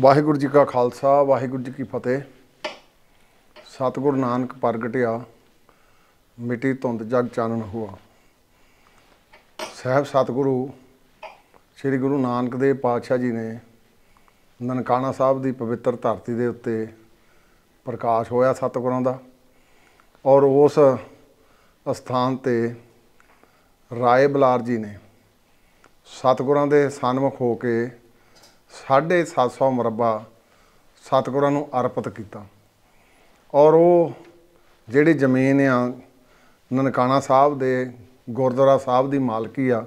ਵਾਹਿਗੁਰੂ ਜੀ ਕਾ ਖਾਲਸਾ ਵਾਹਿਗੁਰੂ ਜੀ ਕੀ ਫਤਿਹ ਸਤਗੁਰ ਨਾਨਕ ਪ੍ਰਗਟਿਆ ਮਿੱਟੀ ਧੁੰਦ ਜਗ ਚਾਨਣ ਹੋਆ ਸਹਿਬ ਸਤਗੁਰੂ ਸ੍ਰੀ ਗੁਰੂ ਨਾਨਕ ਦੇਵ ਪਾਤਸ਼ਾਹ ਜੀ ਨੇ ਨਨਕਾਣਾ ਸਾਹਿਬ ਦੀ ਪਵਿੱਤਰ ਧਰਤੀ ਦੇ ਉੱਤੇ ਪ੍ਰਕਾਸ਼ ਹੋਇਆ ਸਤਗੁਰਾਂ ਦਾ ਔਰ ਉਸ ਸਥਾਨ ਤੇ ਰਾਏ ਬਲਾਰ ਜੀ ਨੇ ਸਤਗੁਰਾਂ ਦੇ ਸਨਮੁਖ ਹੋ ਕੇ 750 ਮਰਬਾ ਸਤਗੁਰਾਂ ਨੂੰ ਅਰਪਿਤ ਕੀਤਾ ਔਰ ਉਹ ਜਿਹੜੀ ਜ਼ਮੀਨ ਆ ਨਨਕਾਣਾ ਸਾਹਿਬ ਦੇ ਗੁਰਦੁਆਰਾ ਸਾਹਿਬ ਦੀ ਮਾਲਕੀ ਆ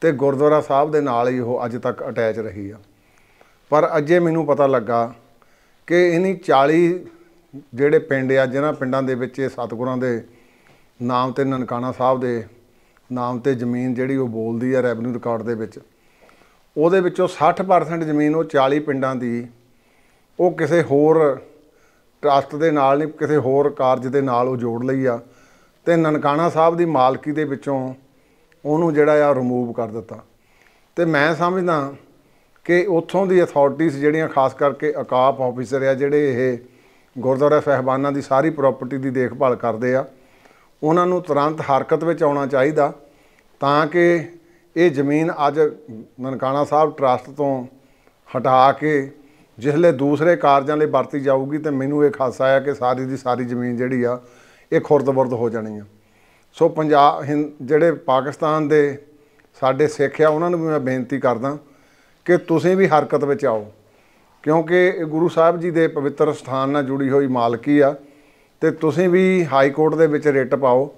ਤੇ ਗੁਰਦੁਆਰਾ ਸਾਹਿਬ ਦੇ ਨਾਲ ਹੀ ਉਹ ਅੱਜ ਤੱਕ ਅਟੈਚ ਰਹੀ ਆ ਪਰ ਅੱਜੇ ਮੈਨੂੰ ਪਤਾ ਲੱਗਾ ਕਿ ਇਹਨੀ 40 ਜਿਹੜੇ ਪਿੰਡ ਆ ਜਿਨ੍ਹਾਂ ਪਿੰਡਾਂ ਦੇ ਵਿੱਚ ਇਹ ਸਤਗੁਰਾਂ ਦੇ ਨਾਮ ਤੇ ਨਨਕਾਣਾ ਸਾਹਿਬ ਦੇ ਨਾਮ ਤੇ ਜ਼ਮੀਨ ਜਿਹੜੀ ਉਹ ਬੋਲਦੀ ਆ ਰੈਵਨਿਊ ਰਿਕਾਰਡ ਦੇ ਵਿੱਚ ਉਹਦੇ ਵਿੱਚੋਂ 60% ਜ਼ਮੀਨ ਉਹ 40 ਪਿੰਡਾਂ ਦੀ ਉਹ ਕਿਸੇ ਹੋਰ ਟਰਸਟ ਦੇ ਨਾਲ ਨਹੀਂ ਕਿਸੇ ਹੋਰ ਕਾਰਜ ਦੇ ਨਾਲ ਉਹ ਜੋੜ ਲਈ ਆ ਤੇ ਨਨਕਾਣਾ ਸਾਹਿਬ ਦੀ ਮਾਲਕੀ ਦੇ ਵਿੱਚੋਂ ਉਹਨੂੰ ਜਿਹੜਾ ਆ ਰਿਮੂਵ ਕਰ ਦਿੱਤਾ ਤੇ ਮੈਂ ਸਮਝਦਾ ਕਿ ਉੱਥੋਂ ਦੀ ਅਥਾਰਟੀਜ਼ ਜਿਹੜੀਆਂ ਖਾਸ ਕਰਕੇ ਅਕਾਪ ਆਫੀਸਰ ਆ ਜਿਹੜੇ ਇਹ ਗੁਰਦੁਆਰਾ ਸਹਿਬਾਨਾਂ ਦੀ ਸਾਰੀ ਪ੍ਰਾਪਰਟੀ ਦੀ ਦੇਖਭਾਲ ਕਰਦੇ ਆ ਉਹਨਾਂ ਨੂੰ ਤੁਰੰਤ ਹਰਕਤ ਵਿੱਚ ਆਉਣਾ ਚਾਹੀਦਾ ਤਾਂ ਕਿ ਇਹ ਜ਼ਮੀਨ ਅੱਜ ਨਨਕਾਣਾ ਸਾਹਿਬ ਟਰਸਟ ਤੋਂ ਹਟਾ ਕੇ ਜਿਸਲੇ ਦੂਸਰੇ ਕਾਰਜਾਂ ਲਈ ਵਰਤੀ ਜਾਊਗੀ ਤੇ ਮੈਨੂੰ ਇਹ ਖਾਸਾ ਆ ਕਿ ਸਾਰੀ ਦੀ ਸਾਰੀ ਜ਼ਮੀਨ ਜਿਹੜੀ ਆ ਇਹ ਖੁਰਦਬਰਦ ਹੋ ਜਾਣੀ ਆ ਸੋ ਪੰਜਾਬ ਜਿਹੜੇ ਪਾਕਿਸਤਾਨ ਦੇ ਸਾਡੇ ਸਿੱਖ ਆ ਉਹਨਾਂ ਨੂੰ ਵੀ ਮੈਂ ਬੇਨਤੀ ਕਰਦਾ ਕਿ ਤੁਸੀਂ ਵੀ ਹਰਕਤ ਵਿੱਚ ਆਓ ਕਿਉਂਕਿ ਗੁਰੂ ਸਾਹਿਬ ਜੀ ਦੇ ਪਵਿੱਤਰ ਸਥਾਨ ਨਾਲ ਜੁੜੀ ਹੋਈ ਮਾਲਕੀ ਆ ਤੇ ਤੁਸੀਂ ਵੀ ਹਾਈ ਕੋਰਟ ਦੇ ਵਿੱਚ ਰਿਟ ਪਾਓ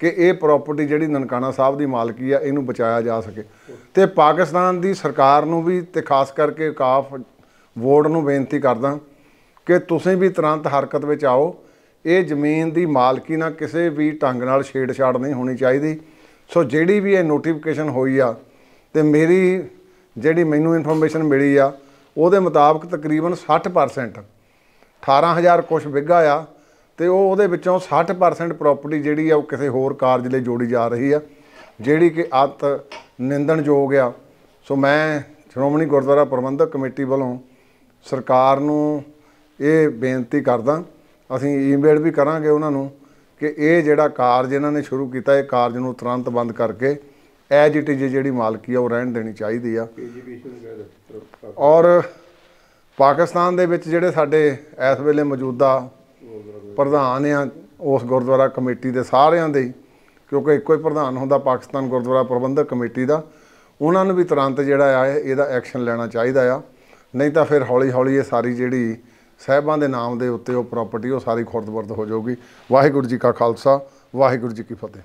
ਕਿ ਇਹ ਪ੍ਰਾਪਰਟੀ ਜਿਹੜੀ ਨਨਕਾਣਾ ਸਾਹਿਬ ਦੀ ਮਾਲਕੀ ਆ ਇਹਨੂੰ ਬਚਾਇਆ ਜਾ ਸਕੇ ਤੇ ਪਾਕਿਸਤਾਨ ਦੀ ਸਰਕਾਰ ਨੂੰ ਵੀ ਤੇ ਖਾਸ ਕਰਕੇ ਕਾਫ ਬੋਰਡ ਨੂੰ ਬੇਨਤੀ ਕਰਦਾ ਕਿ ਤੁਸੀਂ ਵੀ ਤੁਰੰਤ ਹਰਕਤ ਵਿੱਚ ਆਓ ਇਹ ਜ਼ਮੀਨ ਦੀ ਮਾਲਕੀ ਨਾਲ ਕਿਸੇ ਵੀ ਢੰਗ ਨਾਲ ਛੇੜਛਾੜ ਨਹੀਂ ਹੋਣੀ ਚਾਹੀਦੀ ਸੋ ਜਿਹੜੀ ਵੀ ਇਹ ਨੋਟੀਫਿਕੇਸ਼ਨ ਹੋਈ ਆ ਤੇ ਮੇਰੀ ਜਿਹੜੀ ਮੈਨੂੰ ਇਨਫੋਰਮੇਸ਼ਨ ਮਿਲੀ ਆ ਉਹਦੇ ਮੁਤਾਬਕ ਤਕਰੀਬਨ 60% 18000 ਕੁਝ ਵਿਗਾ ਆ ਤੇ ਉਹ ਉਹਦੇ ਵਿੱਚੋਂ 60% ਪ੍ਰਾਪਰਟੀ ਜਿਹੜੀ ਆ ਉਹ ਕਿਸੇ ਹੋਰ ਕਾਰਜ ਲਈ ਜੋੜੀ ਜਾ ਰਹੀ ਆ ਜਿਹੜੀ ਕਿ ਅਤ ਨਿੰਦਣਯੋਗ ਆ ਸੋ ਮੈਂ ਸ਼੍ਰੋਮਣੀ ਗੁਰਦੁਆਰਾ ਪ੍ਰਬੰਧਕ ਕਮੇਟੀ ਵੱਲੋਂ ਸਰਕਾਰ ਨੂੰ ਇਹ ਬੇਨਤੀ ਕਰਦਾ ਅਸੀਂ ਈਮੇਲ ਵੀ ਕਰਾਂਗੇ ਉਹਨਾਂ ਨੂੰ ਕਿ ਇਹ ਜਿਹੜਾ ਕਾਰਜ ਇਹਨਾਂ ਨੇ ਸ਼ੁਰੂ ਕੀਤਾ ਇਹ ਕਾਰਜ ਨੂੰ ਤੁਰੰਤ ਬੰਦ ਕਰਕੇ ਐਜ ਇਟ ਇਜ਼ ਜਿਹੜੀ ਮਾਲਕੀ ਆ ਉਹ ਰਹਿਣ ਦੇਣੀ ਚਾਹੀਦੀ ਆ ਔਰ ਪਾਕਿਸਤਾਨ ਦੇ ਵਿੱਚ ਜਿਹੜੇ ਸਾਡੇ ਇਸ ਵੇਲੇ ਮੌਜੂਦਾ ਪ੍ਰਧਾਨ ਆ ਉਸ ਗੁਰਦੁਆਰਾ ਕਮੇਟੀ ਦੇ ਸਾਰਿਆਂ ਦੇ ਕਿਉਂਕਿ ਇੱਕੋ ਹੀ ਪ੍ਰਧਾਨ ਹੁੰਦਾ ਪਾਕਿਸਤਾਨ ਗੁਰਦੁਆਰਾ ਪ੍ਰਬੰਧਕ ਕਮੇਟੀ ਦਾ ਉਹਨਾਂ ਨੂੰ ਵੀ ਤੁਰੰਤ ਜਿਹੜਾ ਆ ਇਹਦਾ ਐਕਸ਼ਨ ਲੈਣਾ ਚਾਹੀਦਾ ਆ ਨਹੀਂ ਤਾਂ ਫਿਰ ਹੌਲੀ ਹੌਲੀ ਇਹ ਸਾਰੀ ਜਿਹੜੀ ਸਹਿਬਾਂ ਦੇ ਨਾਮ ਦੇ ਉੱਤੇ ਉਹ ਪ੍ਰਾਪਰਟੀ ਉਹ ਸਾਰੀ ਖੁਰਦਬਰਦ ਹੋ ਜਾਊਗੀ ਵਾਹਿਗੁਰੂ ਜੀ ਕਾ ਖਾਲਸਾ ਵਾਹਿਗੁਰੂ ਜੀ ਕੀ ਫਤਿਹ